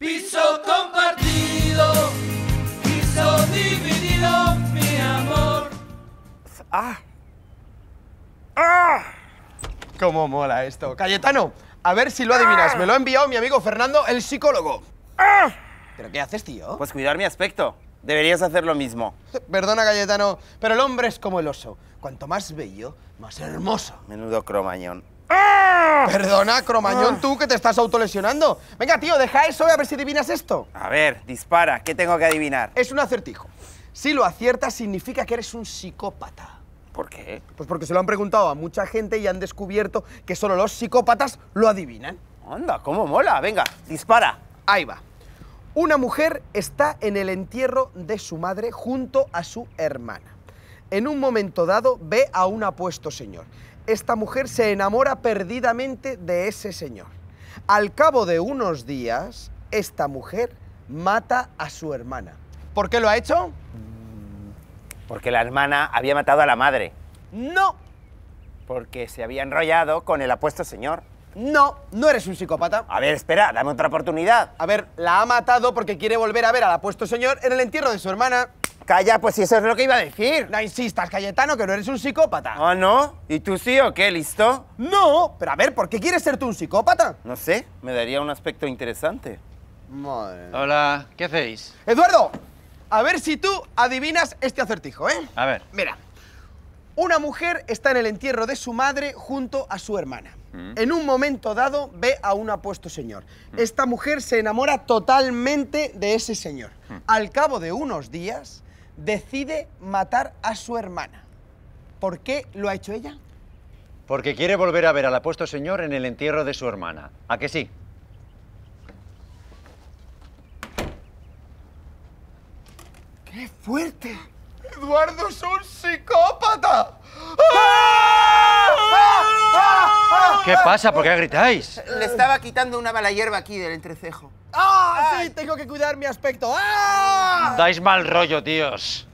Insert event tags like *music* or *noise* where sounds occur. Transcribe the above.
Piso compartido, piso dividido, mi amor. ¡Ah! ¡Ah! ¿Cómo mola esto? Cayetano, a ver si lo adivinas. Ah. Me lo ha enviado mi amigo Fernando, el psicólogo. ¡Ah! ¿Pero qué haces, tío? Pues cuidar mi aspecto. Deberías hacer lo mismo. Perdona, Cayetano, pero el hombre es como el oso. Cuanto más bello, más hermoso. Menudo cromañón. *laughs* Perdona, Cromañón, ah. tú que te estás autolesionando. Venga, tío, deja eso y a ver si adivinas esto. A ver, dispara. ¿Qué tengo que adivinar? Es un acertijo. Si lo aciertas, significa que eres un psicópata. ¿Por qué? Pues porque se lo han preguntado a mucha gente y han descubierto que solo los psicópatas lo adivinan. Anda, cómo mola. Venga, dispara. Ahí va. Una mujer está en el entierro de su madre junto a su hermana. En un momento dado ve a un apuesto señor esta mujer se enamora perdidamente de ese señor. Al cabo de unos días, esta mujer mata a su hermana. ¿Por qué lo ha hecho? Porque la hermana había matado a la madre. No. Porque se había enrollado con el apuesto señor. No, no eres un psicópata. A ver, espera, dame otra oportunidad. A ver, la ha matado porque quiere volver a ver al apuesto señor en el entierro de su hermana. Calla, pues si eso es lo que iba a decir. No insistas, Cayetano, que no eres un psicópata. ¿Ah, no? ¿Y tú sí o qué? ¿Listo? No, pero a ver, ¿por qué quieres ser tú un psicópata? No sé, me daría un aspecto interesante. Hola, ¿qué hacéis? ¡Eduardo! A ver si tú adivinas este acertijo, ¿eh? A ver. Mira, una mujer está en el entierro de su madre junto a su hermana. Mm. En un momento dado ve a un apuesto señor. Esta mujer se enamora totalmente de ese señor. Mm. Al cabo de unos días, decide matar a su hermana. ¿Por qué lo ha hecho ella? Porque quiere volver a ver al apuesto señor en el entierro de su hermana. ¿A que sí? ¡Qué fuerte! ¡Eduardo es un psicópata! ¿Qué pasa? ¿Por qué gritáis? Le estaba quitando una mala hierba aquí del entrecejo. ¡Ah! ¡Ah! ¡Sí! Tengo que cuidar mi aspecto. ¡Ah! Dais mal rollo, tíos.